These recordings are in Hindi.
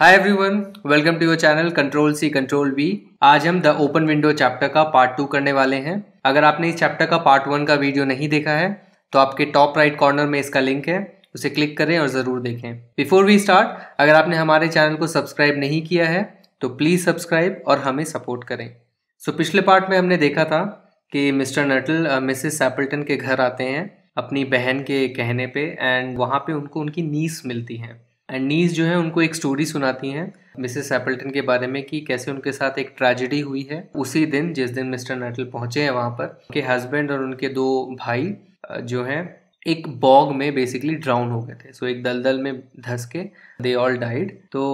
Hi everyone welcome to your channel control C control B आज हम द ओपन विंडो चैप्टर का पार्ट टू करने वाले हैं अगर आपने इस चैप्टर का पार्ट वन का वीडियो नहीं देखा है तो आपके टॉप राइट कॉर्नर में इसका लिंक है उसे क्लिक करें और ज़रूर देखें बिफोर वी स्टार्ट अगर आपने हमारे चैनल को सब्सक्राइब नहीं किया है तो प्लीज़ सब्सक्राइब और हमें सपोर्ट करें सो so, पिछले पार्ट में हमने देखा था कि मिस्टर नटल मिसेस सैपल्टन के घर आते हैं अपनी बहन के कहने पे एंड वहाँ पे उनको उनकी नीस मिलती हैं एंड नीस जो है उनको एक स्टोरी सुनाती हैं मिसेस एपल्टन के बारे में कि कैसे उनके साथ एक ट्रेजिडी हुई है उसी दिन जिस दिन मिस्टर नटल पहुंचे हैं वहां पर उनके हस्बैंड और उनके दो भाई जो हैं एक बॉग में बेसिकली ड्राउन हो गए थे सो so, एक दलदल में धस के दे ऑल डाइड तो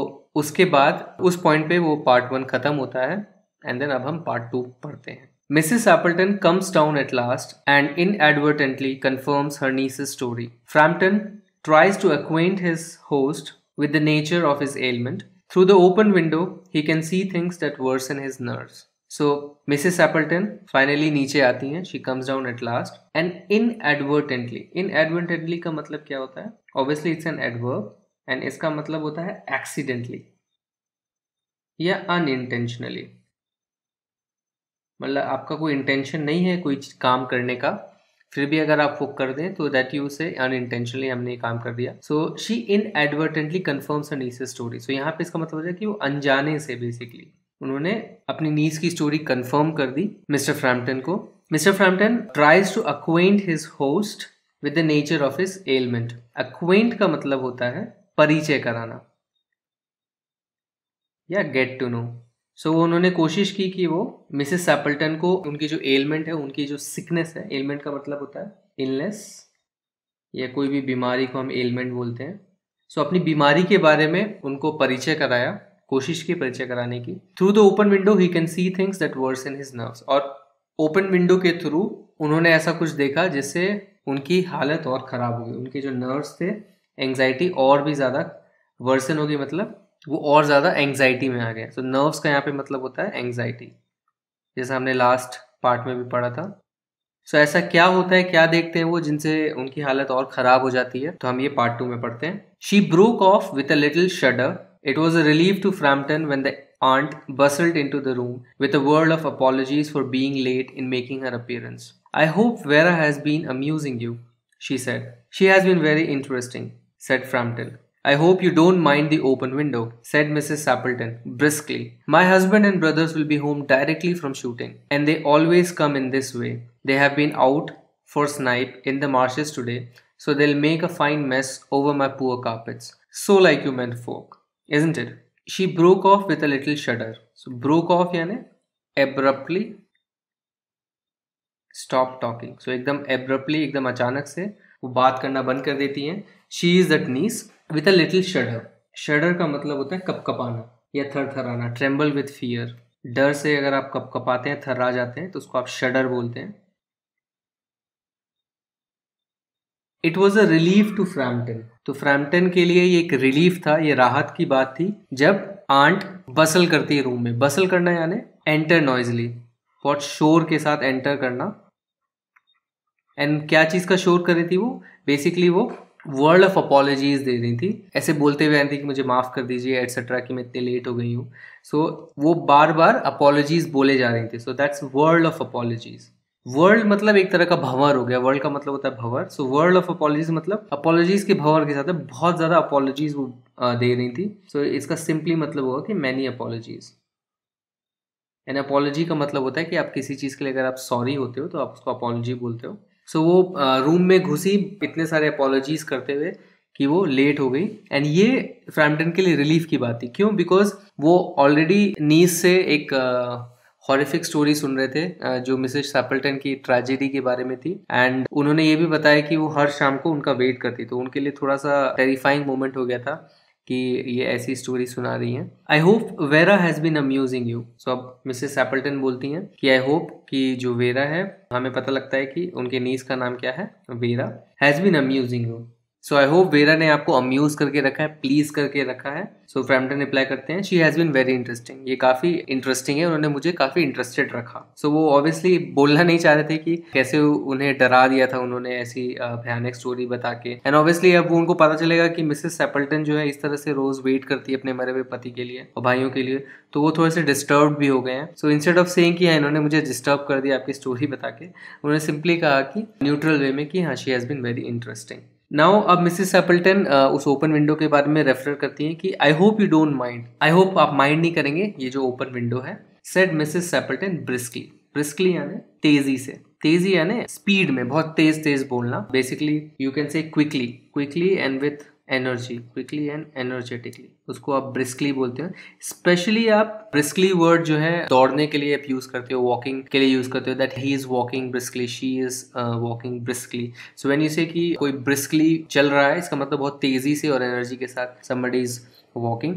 उसके बाद उस पॉइंट पे वो पार्ट वन ख़त्म होता है एंड देन अब हम पार्ट टू पढ़ते हैं Mrs Appleton comes down at last and inadvertently confirms her niece story Frampton tries to acquaint his host with the nature of his ailment. Through the open window, he can see things that worsen his nerves. So Mrs. Appleton finally niche aati हैं she comes down at last and inadvertently inadvertently ka matlab kya hota hai? obviously it's an adverb and iska matlab hota hai accidentally Ya unintentionally मतलब आपका कोई इंटेंशन नहीं है कोई काम करने का फिर भी अगर आप वो कर दें तो दैट यू से अन इंटेंशनली हमने काम कर दिया so she inadvertently confirms niece story so यहाँ पे इसका मतलब है कि वो अनजाने से बेसिकली उन्होंने अपनी नीस की स्टोरी कन्फर्म कर दी मिस्टर फ्रैम्पटन को Mister Frampton tries to acquaint his host with the nature of his ailment acquaint का मतलब होता है परिचय कराना या get to know so so, उन्होंने कोशिश की कि वो मिसेस सैपल्टन को उनकी जो एलमेंट है उनकी जो सिकनेस है एलमेंट का मतलब होता है इलनेस या कोई भी बीमारी को हम एलमेंट बोलते हैं सो so, अपनी बीमारी के बारे में उनको परिचय कराया कोशिश की परिचय कराने की through the open window he can see things that worse in his nerves और ओपन विंडो के थ्रू उन्होंने ऐसा कुछ देखा जिससे उनकी हालत और ख़राब हो गई उनके जो नर्व्स थे एंग्जाइटी और भी ज़्यादा वर्सन हो गई मतलब वो और ज़्यादा एंगजाइटी में आ गए तो नर्व्स का यहाँ पे मतलब होता है एंग्जाइटी जैसा हमने लास्ट पार्ट में भी पढ़ा था सो so, ऐसा क्या होता है क्या देखते हैं वो जिनसे उनकी हालत और खराब हो जाती है तो हम ये पार्ट टू में पढ़ते हैं she broke off with little shudder it was a relief to Frampton when the aunt bustled into the room with a world of apologies for being late in making her appearance I hope Vera has been amusing you she said she has been very interesting said Frampton I hope you don't mind the open window, said Mrs. Sappleton, briskly. My husband and brothers will be home directly from shooting, and they always come in this way. They have been out for snipe in the marshes today, so they'll make a fine mess over my poor carpets. So like you meant folk, isn't it? She broke off with a little shudder. So broke off यानी abruptly stop talking. So एकदम abruptly एकदम अचानक से वो बात करना बंद कर देती हैं. She is that niece with a little shudder shudder का मतलब होता है कपकपाना या थर थराना ट्रेम्बल विथ फियर डर से अगर आप कपकपाते हैं थर्रा जाते हैं तो उसको आप शडर बोलते हैं it was a relief to Frampton तो फ्रैम्पटन के लिए ये एक रिलीफ था ये राहत की बात थी जब आंट बसल करती है रूम में बसल करना यानी एंटर नॉइजली बहुत शोर के साथ एंटर करना एंड क्या चीज़ का शोर कर रही थी वो बेसिकली वो वर्ल्ड ऑफ अपॉलोजीज दे रही थी ऐसे बोलते हुए आई थी कि मुझे माफ़ कर दीजिए एट्सेट्रा कि मैं इतने लेट हो गई हूँ सो so, वो बार बार अपॉलोजीज बोले जा रही थी so that's world of apologies world मतलब एक तरह का भंवर हो गया वर्ल्ड का मतलब होता है भंवर सो वर्ल्ड ऑफ अपॉलोजीज मतलब अपॉलोजीज के भंवर के साथ बहुत ज़्यादा अपॉलोजीज वो दे रही थी सो so, इसका सिंपली मतलब होगा कि मैनी अपॉलोजीज एन अपॉलोजी का मतलब होता है कि आप किसी चीज़ के लिए अगर आप सॉरी होते हो तो आप उसको अपॉलोजी बोलते हो सो so, वो रूम में घुसी इतने सारे अपोलॉजीज करते हुए कि वो लेट हो गई एंड ये फ्रैम्पटन के लिए रिलीफ की बात थी क्यों बिकॉज वो ऑलरेडी नीस से एक हॉरिफिक स्टोरी सुन रहे थे जो मिसेस सैपल्टन की ट्रेजेडी के बारे में थी एंड उन्होंने ये भी बताया कि वो हर शाम को उनका वेट करती तो उनके लिए थोड़ा सा टेरिफाइंग मोमेंट हो गया था कि ये ऐसी स्टोरी सुना रही हैं I hope Vera has been amusing you so अब मिसेस एपल्टन बोलती हैं कि आई होप कि जो वेरा है हमें पता लगता है कि उनके नीस का नाम क्या है Vera has been amusing you so I hope Vera ने आपको अम्यूज करके रखा है प्लीज करके रखा है सो फ्रैम्पटन रिप्लाई करते हैं she has been very interesting ये काफ़ी इंटरेस्टिंग है उन्होंने मुझे काफ़ी इंटरेस्टेड रखा सो so, वो ऑब्वियसली बोलना नहीं चाह रहे थे कि कैसे उन्हें डरा दिया था उन्होंने ऐसी भयानक स्टोरी बता के एंड ऑब्वियसली अब उनको पता चलेगा कि मिसेस सेपल्टन जो है इस तरह से रोज़ वेट करती है अपने मरे हुए पति के लिए और भाइयों के लिए तो वो थोड़े से डिस्टर्ब भी हो गए हैं सो इंस्टेड ऑफ सेइंग कि हाँ, इन्होंने मुझे डिस्टर्ब कर दिया आपकी स्टोरी बता के उन्होंने सिंपली कहा कि न्यूट्रल वे में कि हाँ she has been very interesting now अब मिसिस एपल्टन uh, उस ओपन विंडो के बारे में रेफर करती हैं कि I hope you don't mind I hope आप माइंड नहीं करेंगे ये जो ओपन विंडो है said Mrs Sappleton briskly briskly यानी तेजी से तेजी यानी स्पीड में बहुत तेज तेज बोलना basically you can say quickly quickly and with energy quickly and energetically उसको आप ब्रिस्कली बोलते हैं स्पेशली आप ब्रिस्कली वर्ड जो है दौड़ने के लिए आप यूज करते हो वॉकिंग के लिए यूज करते हो that he is walking briskly she is walking briskly so when you say कि कोई ब्रिस्कली चल रहा है इसका मतलब बहुत तेजी से और एनर्जी के साथ समबडी इज वॉकिंग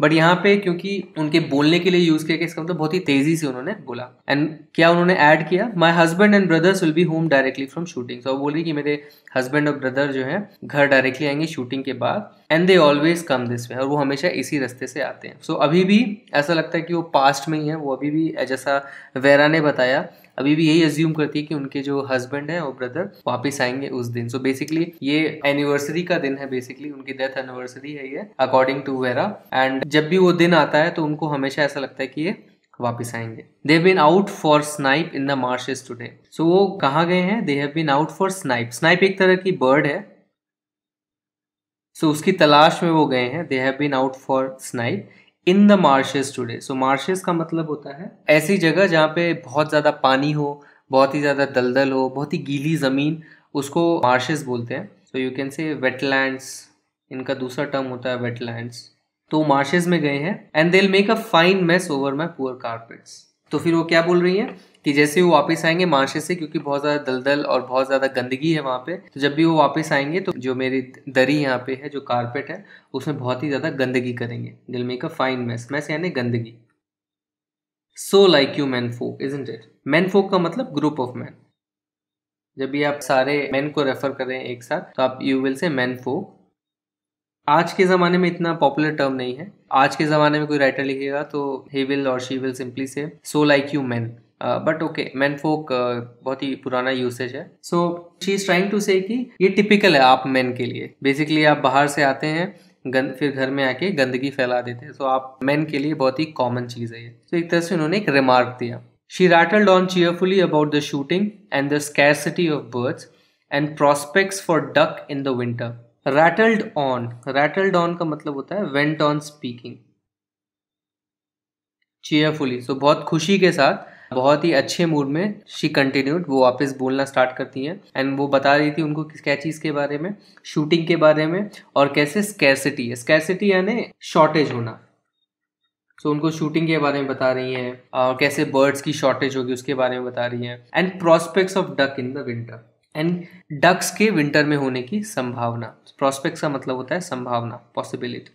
बट यहाँ पे क्योंकि उनके बोलने के लिए यूज किया इसका मतलब बहुत ही तेजी से उन्होंने बोला एंड क्या उन्होंने ऐड किया my husband and brothers will be home directly from shooting so बोल रही कि मेरे हस्बैंड और ब्रदर जो है घर डायरेक्टली आएंगे शूटिंग के बाद and they always come this way और वो हमेशा इसी रास्ते से आते हैं सो so, अभी भी ऐसा लगता है कि वो पास्ट में ही है वो अभी भी जैसा वेरा ने बताया अभी भी यही अज्यूम करती है कि उनके जो हस्बैंड है और ब्रदर वापिस आएंगे उस दिन सो so बेसिकली ये एनिवर्सरी का दिन है बेसिकली उनकी डेथ एनिवर्सरी है ये अकॉर्डिंग टू वेरा एंड जब भी वो दिन आता है तो उनको हमेशा ऐसा लगता है कि ये वापिस आएंगे they have been out for snipe in the marshes today so वो कहाँ गए हैं they have been out for snipe snipe एक तरह की बर्ड है सो so, उसकी तलाश में वो गए हैं they have been out for snipe in the marshes today so marshes का मतलब होता है ऐसी जगह जहाँ पे बहुत ज़्यादा पानी हो बहुत ही ज़्यादा दलदल हो बहुत ही गीली ज़मीन उसको मार्शेस बोलते हैं so you can say wetlands इनका दूसरा टर्म होता है वेटलैंड्स तो मार्शेस में गए हैं and they make a fine mess over my poor carpets तो फिर वो क्या बोल रही है कि जैसे वो वापस आएंगे मार्शे से क्योंकि बहुत ज़्यादा दलदल और बहुत ज़्यादा गंदगी है वहाँ पे तो जब भी वो वापस आएंगे तो जो मेरी दरी यहाँ पे है जो कारपेट है उसमें बहुत ही ज़्यादा गंदगी करेंगे they'll make a fine mess mess यानी गंदगी so like you menfolk is it menfolk का मतलब ग्रुप ऑफ मैन जब भी आप सारे मैन को रेफर करें एक साथ तो आप you will say menfolk आज के ज़माने में इतना पॉपुलर टर्म नहीं है आज के ज़माने में कोई राइटर लिखेगा तो ही विल और she will simply say so like you man but okay menfolk बहुत ही पुराना यूसेज है so she is trying to say कि ये टिपिकल है आप मैन के लिए बेसिकली आप बाहर से आते हैं गंद फिर घर में आके गंदगी फैला देते हैं सो so, आप मैन के लिए बहुत ही कॉमन चीज़ है ये तो so, एक तरह से उन्होंने एक रिमार्क दिया she rattled on cheerfully about the shooting and the scarcity of birds and prospects for duck in the winter rattled on rattled on का मतलब होता है went on speaking cheerfully so बहुत खुशी के साथ बहुत ही अच्छे मूड में शी कंटिन्यूड वो वापस बोलना स्टार्ट करती हैं एंड वो बता रही थी उनको स्केचिस के बारे में शूटिंग के बारे में और कैसे स्कैरसिटी है स्कैरसिटी यानी शॉर्टेज होना सो so, उनको शूटिंग के बारे में बता रही हैं और कैसे बर्ड्स की शॉर्टेज होगी उसके बारे में बता रही हैं and prospects of duck in the winter and ducks के विंटर में होने की संभावना प्रॉस्पेक्ट्स का मतलब होता है संभावना possibility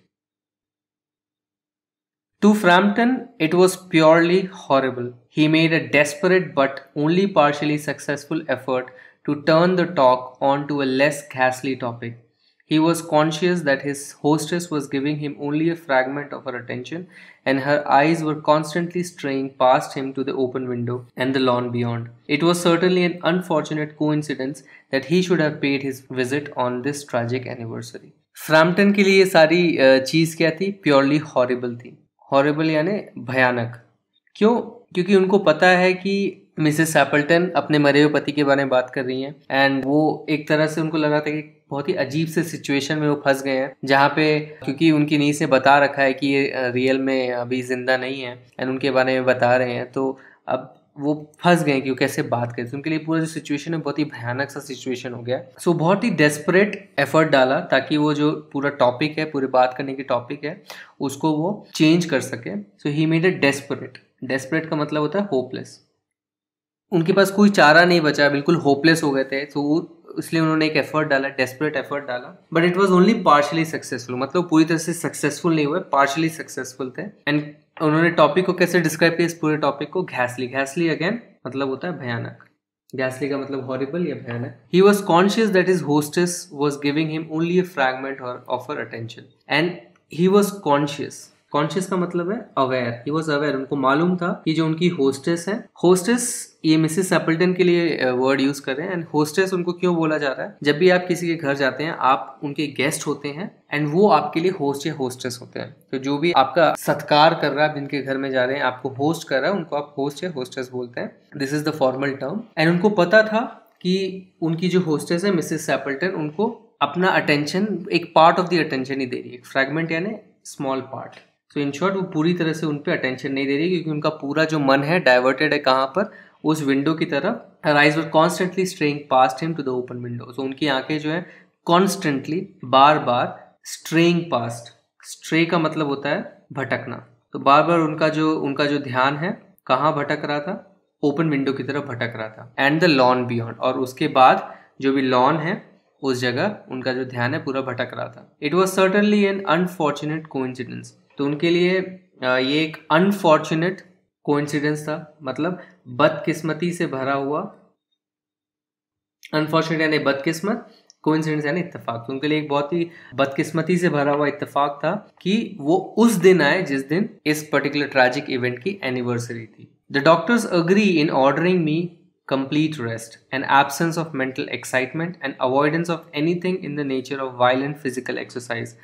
to Frampton it was purely horrible He made a desperate but only partially successful effort to turn the talk on to a less ghastly topic. He was conscious that his hostess was giving him only a fragment of her attention, and her eyes were constantly straying past him to the open window and the lawn beyond. It was certainly an unfortunate coincidence that he should have paid his visit on this tragic anniversary. Frampton के लिए ये सारी चीज़ क्या थी प्योरली हॉरेबल थी हॉरेबल यानी भयानक क्यों क्योंकि उनको पता है कि मिसेस सैपल्टन अपने मरे हुए पति के बारे में बात कर रही हैं एंड वो एक तरह से उनको लग रहा था कि बहुत ही अजीब से सिचुएशन में वो फंस गए हैं जहाँ पे क्योंकि उनकी नीस ने बता रखा है कि ये रियल में अभी ज़िंदा नहीं है एंड उनके बारे में बता रहे हैं तो अब वो फंस गए कि वो कैसे बात करें तो उनके लिए पूरा जो सिचुएशन है बहुत ही भयानक सा सिचुएशन हो गया सो so, बहुत ही डेस्परेट एफर्ट डाला ताकि वो जो पूरा टॉपिक है पूरी बात करने की टॉपिक है उसको वो चेंज कर सके so he made a desperate desperate का मतलब होता है होपलेस उनके पास कोई चारा नहीं बचा बिल्कुल होपलेस हो गए थे तो इसलिए उन्होंने एक एफर्ट डाला डेस्परेट एफर्ट डाला but it was only partially successful मतलब पूरी तरह से सक्सेसफुल नहीं हुए पार्शली सक्सेसफुल थे एंड उन्होंने टॉपिक को कैसे डिस्क्राइब किया इस पूरे टॉपिक को घैसली घैसली अगेन मतलब होता है भयानक घैसली का मतलब हॉरिबल या भयानक he was conscious that is hostess was giving him only a fragment of her attention and he was conscious conscious का मतलब है अवेयर ही वॉज अवेयर उनको मालूम था कि जो उनकी होस्टेस है होस्टेस ये मिसेस सेपल्टन के लिए वर्ड यूज कर रहे हैं एंड होस्टेस उनको क्यों बोला जा रहा है जब भी आप किसी के घर जाते हैं आप उनके गेस्ट होते हैं एंड वो आपके लिए होस्ट या होस्टेस होते हैं तो जो भी आपका सत्कार कर रहा है जिनके घर में जा रहे हैं आपको होस्ट कर रहा है उनको आप होस्ट या होस्टेस बोलते हैं this is the formal term and उनको पता था कि उनकी जो होस्टेस है मिसेस सेपल्टन उनको अपना अटेंशन एक पार्ट ऑफ द अटेंशन ही दे रही है फ्रेगमेंट यानी small part so in short वो पूरी तरह से उन पर अटेंशन नहीं दे रही क्योंकि उनका पूरा जो मन है डाइवर्टेड है कहाँ पर उस विंडो की तरफ rise was constantly straying past him to the open window so उनकी आंखें जो है कॉन्स्टेंटली बार बार स्ट्रेइंग पास्ट स्ट्रे का मतलब होता है भटकना तो बार बार उनका जो उनका जो ध्यान है कहाँ भटक रहा था ओपन विंडो की तरफ भटक रहा था एंड द लॉन बियॉन्ड और उसके बाद जो भी लॉन है उस जगह उनका जो ध्यान है पूरा भटक रहा था it was certainly an unfortunate coincidence तो उनके लिए ये एक अनफॉर्चुनेट कोइंसिडेंस था मतलब बदकिस्मती से भरा हुआ अनफॉर्चुनेट यानी बदकिस्मत कोइंसिडेंस यानी इतफाक तो उनके लिए एक बहुत ही बदकिस्मती से भरा हुआ इतफाक था कि वो उस दिन आए जिस दिन इस पर्टिकुलर ट्रैजिक इवेंट की एनिवर्सरी थी the doctors agree in ordering me complete rest and absence of mental excitement and avoidance of anything in the nature of violent physical exercise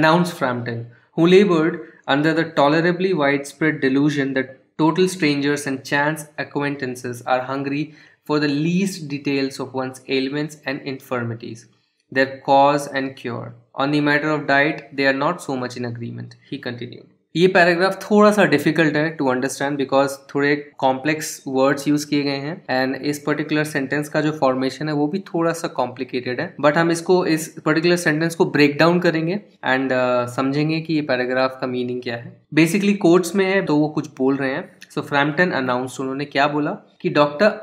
announced Frampton who labored under the tolerably widespread delusion that total strangers and chance acquaintances are hungry for the least details of one's ailments and infirmities, their cause and cure. On the matter of diet, they are not so much in agreement, he continued. ये पैराग्राफ थोड़ा सा डिफिकल्ट है टू अंडरस्टैंड बिकॉज थोड़े कॉम्प्लेक्स वर्ड्स यूज किए गए हैं एंड इस पर्टिकुलर सेंटेंस का जो फॉर्मेशन है वो भी थोड़ा सा कॉम्प्लिकेटेड है बट हम इसको इस पर्टिकुलर सेंटेंस को ब्रेक डाउन करेंगे एंड uh, समझेंगे कि ये पैराग्राफ का मीनिंग क्या है बेसिकली कोर्ट्स में है तो वो कुछ बोल रहे हैं सो फ्रैम्पटन अनाउंस उन्होंने क्या बोला कि doctor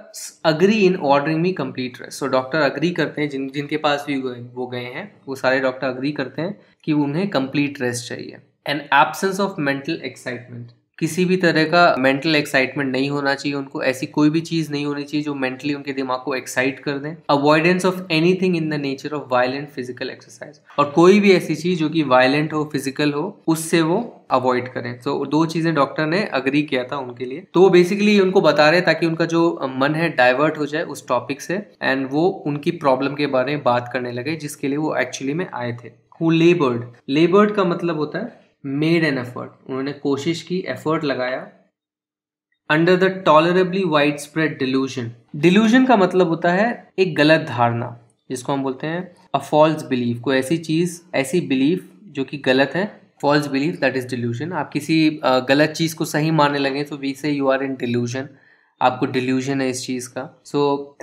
agree in ordering me complete rest so doctor agree करते हैं जिन जिनके पास भी वो गए हैं वो सारे डॉक्टर अग्री करते हैं कि उन्हें कंप्लीट रेस्ट चाहिए an absence of mental excitement किसी भी तरह का मेंटल एक्साइटमेंट नहीं होना चाहिए उनको ऐसी कोई भी चीज़ नहीं होनी चाहिए जो मेंटली उनके दिमाग को एक्साइट कर दें avoidance of anything in the nature of violent physical exercise और कोई भी ऐसी चीज़ जो कि वायलेंट हो फिजिकल हो उससे वो अवॉइड करें तो so, दो चीज़ें डॉक्टर ने अग्री किया था उनके लिए तो बेसिकली उनको बता रहे ताकि उनका जो मन है डाइवर्ट हो जाए उस टॉपिक से एंड वो उनकी प्रॉब्लम के बारे में बात करने लगे जिसके लिए वो एक्चुअली में आए थे हु लेबर्ड लेबर्ड का मतलब होता है मेड एन एफर्ट उन्होंने कोशिश की एफर्ट लगाया under the tolerably wide widespread delusion delusion का मतलब होता है एक गलत धारणा जिसको हम बोलते हैं अ फॉल्स बिलीफ को ऐसी चीज़ ऐसी बिलीफ जो कि गलत है false belief that is delusion आप किसी गलत चीज़ को सही मानने लगे तो we say you are in delusion आपको डिल्यूजन है इस चीज़ का so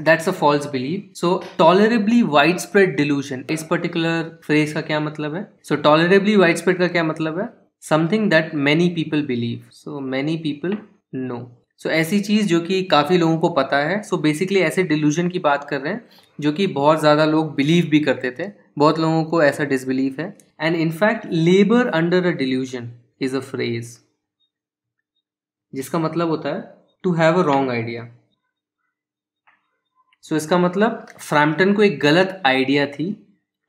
that's a false belief so tolerably wide widespread delusion इस पर्टिकुलर फ्रेज का क्या मतलब है सो टॉलरेबली वाइड स्प्रेड का क्या मतलब है something that many people believe so many people know so ऐसी चीज़ जो कि काफ़ी लोगों को पता है सो so बेसिकली ऐसे डिल्यूजन की बात कर रहे हैं जो कि बहुत ज़्यादा लोग बिलीव भी करते थे बहुत लोगों को ऐसा डिसबिलीव है and in fact labour under a delusion is a phrase जिसका मतलब होता है to have a wrong idea so इसका मतलब फ्रैम्पटन को एक गलत आइडिया थी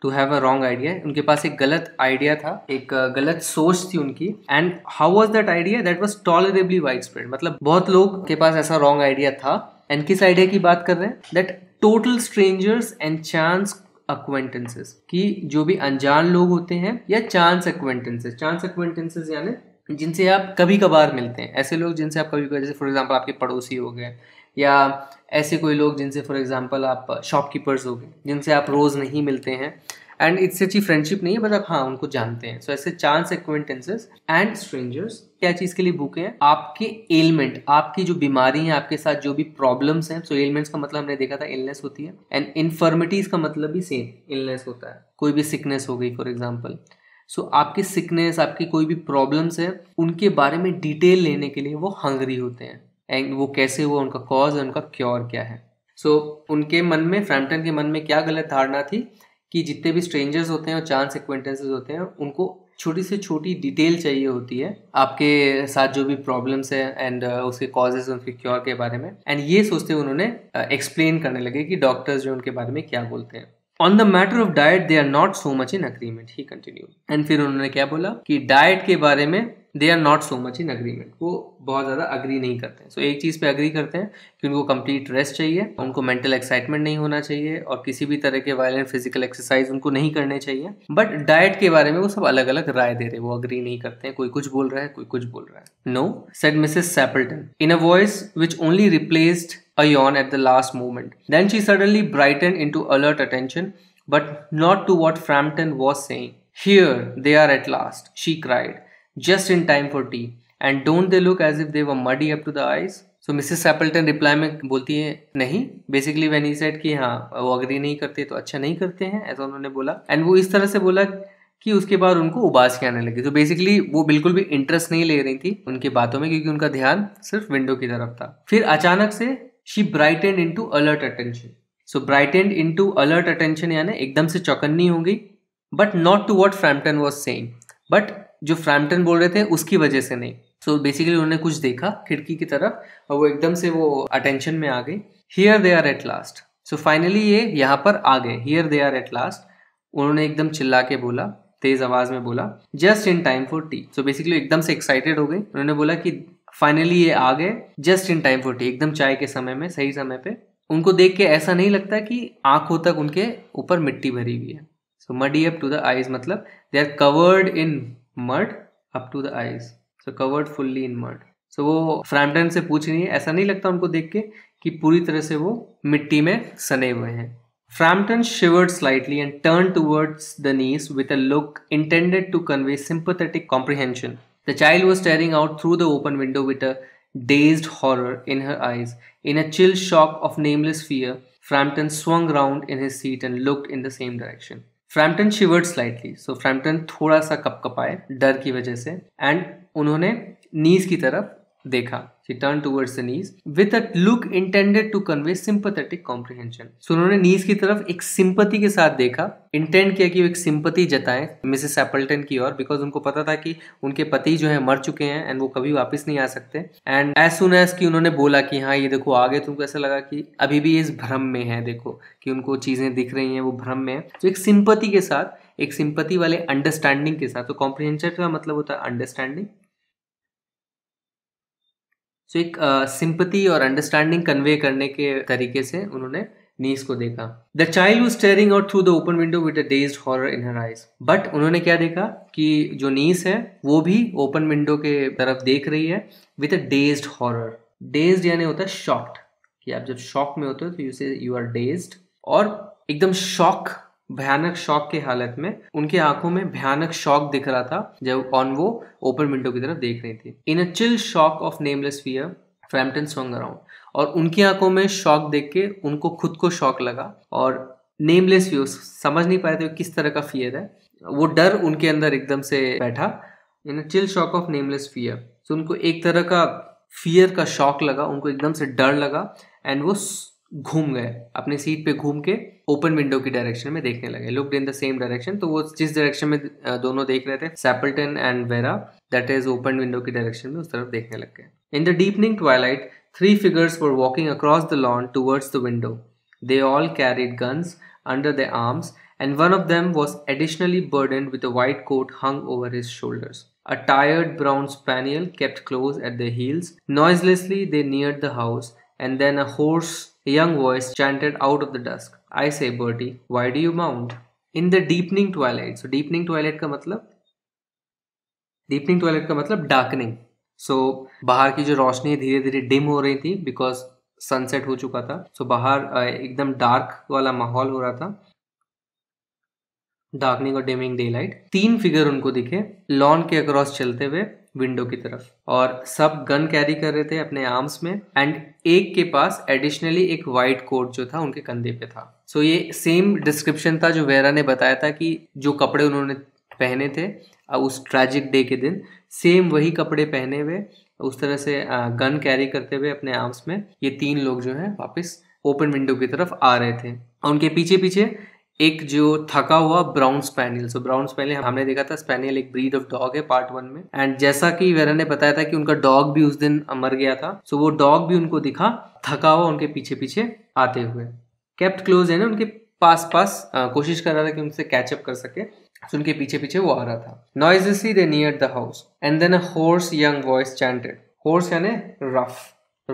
to have a wrong idea उनके पास एक गलत आइडिया था एक गलत सोच थी उनकी and how was that idea that was tolerably wide spread मतलब बहुत लोग के पास ऐसा रॉन्ग आइडिया था एंड किस आइडिया की बात कर रहे हैं that total strangers and chance acquaintances कि जो भी अनजान लोग होते हैं या चांस अक्वेंटेंसेस चांस अक्वेंटेंसेस यानी जिनसे आप कभी कभार मिलते हैं ऐसे लोग जिनसे आप कभी कभार जैसे फॉर एग्जांपल आपके पड़ोसी हो गए या ऐसे कोई लोग जिनसे फॉर एग्जांपल आप शॉपकीपर्स हो गए जिनसे आप रोज़ नहीं मिलते हैं एंड इससे अच्छी फ्रेंडशिप नहीं है बट आप हाँ उनको जानते हैं सो so, ऐसे चांस एक्वेंटेंसेस एंड स्ट्रेंजर्स क्या चीज़ के लिए भूखे हैं आपके एलमेंट आपकी जो बीमारी है आपके साथ जो भी प्रॉब्लम्स हैं सो एलमेंट्स का मतलब हमने देखा था इलनेस होती है एंड इन्फर्मिटीज का मतलब भी सेम इलनेस होता है कोई भी सिकनेस हो गई फॉर एग्जाम्पल सो so, आपकी सिकनेस आपकी कोई भी प्रॉब्लम्स है उनके बारे में डिटेल लेने के लिए वो हंगरी होते हैं एंड वो कैसे हुआ उनका कॉज है उनका क्योर क्या है सो so, उनके मन में फ्रैम्पटन के मन में क्या गलत धारणा थी कि जितने भी स्ट्रेंजर्स होते हैं और चांस एक्वेंटेंसेज होते हैं उनको छोटी से छोटी डिटेल चाहिए होती है आपके साथ जो भी प्रॉब्लम्स है एंड उसके कॉजेज उनके क्योर के बारे में एंड ये सोचते हुए उन्होंने एक्सप्लेन uh, करने लगे कि डॉक्टर्स जो उनके बारे में क्या बोलते हैं on the matter of diet they are not so much in agreement he continue and फिर उन्होंने क्या बोला कि डाइट के बारे में they are not so much in agreement वो बहुत ज़्यादा अग्री नहीं करते हैं सो so, एक चीज़ पे अग्री करते हैं कि उनको कंप्लीट रेस्ट चाहिए उनको मेंटल एक्साइटमेंट नहीं होना चाहिए और किसी भी तरह के वायलेंट फिजिकल एक्सरसाइज उनको नहीं करने चाहिए बट डाइट के बारे में वो सब अलग अलग राय दे रहे हैं वो अग्री नहीं करते हैं कोई कुछ बोल रहा है कोई कुछ बोल रहा है no said Mrs Sappleton in a voice which only replaced a yawn at the last moment then she suddenly brighten into alert attention but not to what Framton was saying here they are at last she cried just in time for tea. And don't they look as if they were muddy up to the eyes? so mrs appleton reply में बोलती है नहीं बेसिकली when he said कि हाँ वो अग्री नहीं करते तो अच्छा नहीं करते हैं ऐसा उन्होंने बोला एंड वो इस तरह से बोला कि उसके बाद उनको उबास के आने लगी तो बेसिकली वो बिल्कुल भी इंटरेस्ट नहीं ले रही थी उनकी बातों में क्योंकि उनका ध्यान सिर्फ विंडो की तरफ था फिर अचानक से she brightened in alert attention so brightened in alert attention यानी एकदम से चौकन्नी होगी but not to what Framton was saying but जो फ्रैम्पटन बोल रहे थे उसकी वजह से नहीं सो बेसिकली उन्होंने कुछ देखा खिड़की की तरफ और वो एकदम से वो अटेंशन में आ गई here they are at last so finally ये यहाँ पर आ गए here they are at last उन्होंने एकदम चिल्ला के बोला तेज आवाज में बोला just in time for tea so basically एकदम से एक्साइटेड हो गई उन्होंने बोला कि फाइनली ये आ गए just in time for tea एकदम चाय के समय में सही समय पे उनको देख के ऐसा नहीं लगता कि आंखों तक उनके ऊपर मिट्टी भरी हुई है so muddy up to the eyes मतलब they are covered in mud up to the eyes so covered fully in mud so वो फ्रैम्पटन से पूछ रही है ऐसा नहीं लगता उनको देख के कि पूरी तरह से वो मिट्टी में सने हुए हैं Framton shivered slightly and turn towards the niece with a look intended to convey sympathetic comprehension the child was staring out through the open window with a dazed horror in her eyes in a chill shock of nameless fear Framton swung round in his seat and look in the same direction Framton shivered slightly so Framton थोड़ा सा कपकपाए डर की वजह से एंड उन्होंने नीज की तरफ देखा She turned towards the knees with a look intended to convey sympathetic comprehension. So उन्होंने नीज की तरफ एक सिंपति के साथ देखा इंटेंट किया कि वो एक सिंपति जताएं मिसेस एपल्टन की ओर बिकॉज उनको पता था कि उनके पति जो है मर चुके हैं एंड वो कभी वापस नहीं आ सकते एंड एज सुन एज कि उन्होंने बोला कि हाँ ये देखो आगे तुमको ऐसा लगा कि अभी भी इस भ्रम में है देखो कि उनको चीज़ें दिख रही हैं वो भ्रम में है तो एक सिंपति के साथ एक सिंपति वाले अंडरस्टैंडिंग के साथ तो कॉम्प्रिहेंशन का मतलब होता है अंडरस्टैंडिंग सो एक सिंपति uh, और अंडरस्टैंडिंग कन्वे करने के तरीके से उन्होंने नीस को देखा the child was staring out through the open window with a daze horror in her eyes but उन्होंने क्या देखा कि जो नीस है वो भी ओपन विंडो के तरफ देख रही है with a dazed horror dazed यानी होता है शॉक्ड कि आप जब शॉक में होते हो तो यू से यू आर डेज्ड और एकदम शॉक भयानक शौक की हालत में उनकी आंखों में भयानक शौक दिख रहा था जब ऑन वो ओपन विंडो की तरफ देख रही थी in a chill shock of nameless fear Framton swung around और उनकी आंखों में शौक देख के उनको खुद को शौक लगा और नेमलेस फियर समझ नहीं पाए थे किस तरह का फियर है वो डर उनके अंदर एकदम से बैठा in a chill shock of nameless fear तो उनको एक तरह का फियर का शौक लगा उनको एकदम से डर लगा एंड वो घूम गए अपने सीट पे घूम के ओपन विंडो की डायरेक्शन में देखने लगे look in the same direction तो वो जिस डायरेक्शन में दोनों देख रहे थे Sappleton and Vera that is open window की डायरेक्शन में उस तरफ देखने लग गए in the deepening twilight three figures were walking across the lawn towards the window they all carried guns under the arms and one of them was additionally burden with a white coat hung over his shoulders a tired brown spaniel kept close at the heels noiselessly they near the house and then a hoarse A young voice chanted out of the dusk. I say, Bertie, why do you mount? In the deepening twilight. So deepening twilight का मतलब deepening twilight का मतलब darkening. so, बाहर की जो रोशनी धीरे धीरे dim हो रही थी because सनसेट हो चुका था सो so, बाहर एकदम डार्क वाला माहौल हो रहा था डार्कनिंग और डेमिंग डे लाइट तीन फिगर उनको दिखे लॉन के अक्रॉस चलते हुए विंडो की तरफ और सब गन कैरी कर रहे थे अपने आर्म्स में एंड एक के पास एडिशनली एक वाइट कोट जो था उनके कंधे पे था सो so ये सेम डिस्क्रिप्शन था जो वेरा ने बताया था कि जो कपड़े उन्होंने पहने थे उस ट्रेजिक डे के दिन सेम वही कपड़े पहने हुए उस तरह से गन कैरी करते हुए अपने आर्म्स में ये तीन लोग जो है वापस ओपन विंडो की तरफ आ रहे थे और उनके पीछे पीछे एक जो थका हुआ brown spaniel so brown spaniel हमने देखा था स्पैनियल एक ब्रीड ऑफ डॉग है पार्ट वन में एंड जैसा कि वेरा ने बताया था कि उनका डॉग भी उस दिन मर गया था सो so वो डॉग भी उनको दिखा थका हुआ उनके पीछे पीछे आते हुए कैप्ट क्लोज है ना उनके पास पास आ, कोशिश कर रहा था कि उनसे कैचअप कर सके सो उनके पीछे पीछे वो आ रहा था noiselessly they near the house and then a hoarse young voice chanted hoarse यानी रफ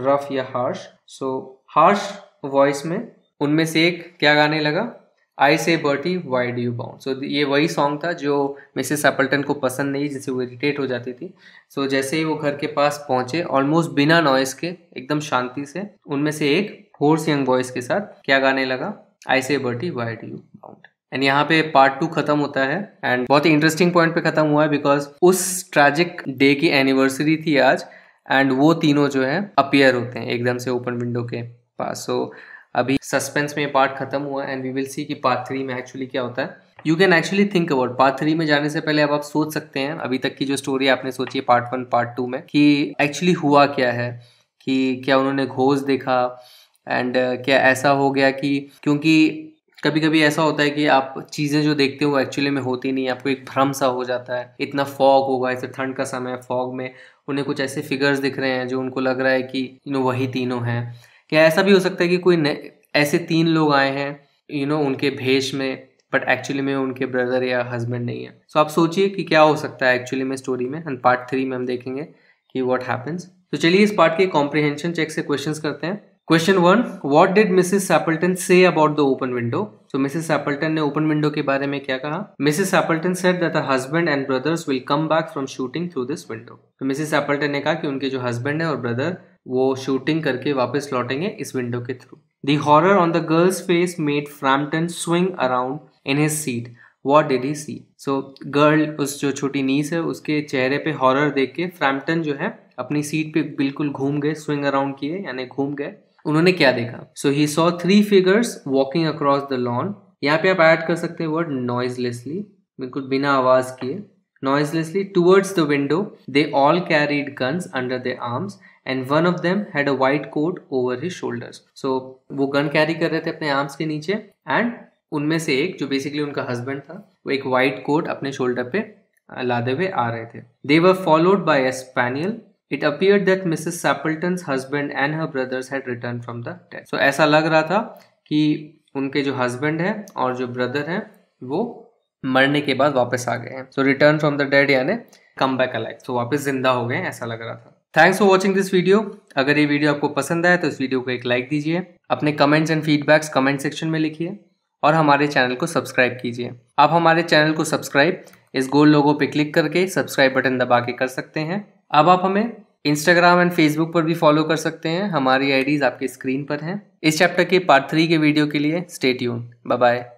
रफ या हार्श सो हार्श वॉइस में उनमें से एक क्या गाने लगा I said Bertie why do you bound so ये वही सॉन्ग था जो मिसेस एपल्टन को पसंद नहीं जिससे वो इरिटेट हो जाती थी सो so, जैसे ही वो घर के पास पहुंचे ऑलमोस्ट बिना नॉइस के एकदम शांति से उनमें से एक होर्स यंग बॉयज के साथ क्या गाने लगा I said Bertie why do you bound and यहाँ पे पार्ट टू खत्म होता है एंड बहुत ही इंटरेस्टिंग पॉइंट पे खत्म हुआ है बिकॉज उस ट्रेजिक डे की एनिवर्सरी थी आज एंड वो तीनों जो है अपियर होते हैं एकदम से ओपन विंडो के पास सो so, अभी सस्पेंस में पार्ट खत्म हुआ एंड वी विल सी कि पार्ट थ्री में एक्चुअली क्या होता है you can actually think about part three में जाने से पहले अब आप सोच सकते हैं अभी तक की जो स्टोरी आपने सोची है पार्ट वन पार्ट टू में कि एक्चुअली हुआ क्या है कि क्या उन्होंने घोष देखा एंड uh, क्या ऐसा हो गया कि क्योंकि कभी कभी ऐसा होता है कि आप चीज़ें जो देखते हो एक्चुअली में होती नहीं आपको एक भ्रम सा हो जाता है इतना फॉग होगा ऐसे ठंड का समय फॉग में उन्हें कुछ ऐसे फिगर्स दिख रहे हैं जो उनको लग रहा है कि यू नो वही तीनों हैं या ऐसा भी हो सकता है कि कोई ऐसे तीन लोग आए हैं यू you नो know, उनके भेष में बट एक्चुअली में उनके ब्रदर या हस्बैंड नहीं है सो so, आप सोचिए कि क्या हो सकता है एक्चुअली में स्टोरी में एंड पार्ट थ्री में हम देखेंगे कि वॉट हैपन्स तो चलिए इस पार्ट के कॉम्प्रिहेंशन चेक से क्वेश्चन करते हैं question one what did Mrs Sappleton say about the open window तो मिसेस सैपल्टन ने ओपन विंडो के बारे में क्या कहा Mrs Sappleton said that husband and brothers will come back from shooting through this window तो मिसेस सैपल्टन ने कहा कि उनके जो हस्बैंड है और ब्रदर वो शूटिंग करके वापस लौटेंगे इस विंडो के through the horror on the girl's face made Framton swing around in his seat what did he see so girl उस जो छोटी नीस है उसके चेहरे पे हॉरर देख के फ्रैम्पटन जो है अपनी सीट पे बिल्कुल घूम गए स्विंग अराउंड किए यानी घूम गए उन्होंने क्या देखा so he saw three figures walking across the lawn यहाँ पे आप ऐड कर सकते हैं वर्ड नॉइजलेसली बिल्कुल बिना आवाज किए noiselessly towards the window they all carried guns under the arms and one of them had a white coat over his shoulders so वो गन कैरी कर रहे थे अपने आर्म्स के नीचे एंड उनमें से एक जो बेसिकली उनका हस्बैंड था वो एक वाइट कोट अपने शोल्डर पे लादे हुए आ रहे थे they were followed by a spaniel it appear that Mrs Sappleton husband and her brothers had return from the death so ऐसा लग रहा था कि उनके जो हस्बैंड है और जो ब्रदर हैं वो मरने के बाद वापस आ गए हैं so return from the dead यानी कम बैक अलाइक सो वापस जिंदा हो गए ऐसा लग रहा था thanks for watching this video अगर ये वीडियो आपको पसंद आए तो इस वीडियो को एक लाइक दीजिए अपने comments and feedbacks comment section में लिखिए और हमारे चैनल को सब्सक्राइब कीजिए आप हमारे चैनल को सब्सक्राइब इस गोल लोगो पे क्लिक करके सब्सक्राइब बटन दबा के कर सकते हैं अब आप हमें इंस्टाग्राम एंड फेसबुक पर भी फॉलो कर सकते हैं हमारी आईडीज़ आपके स्क्रीन पर हैं इस चैप्टर के पार्ट थ्री के वीडियो के लिए स्टेट यून बाय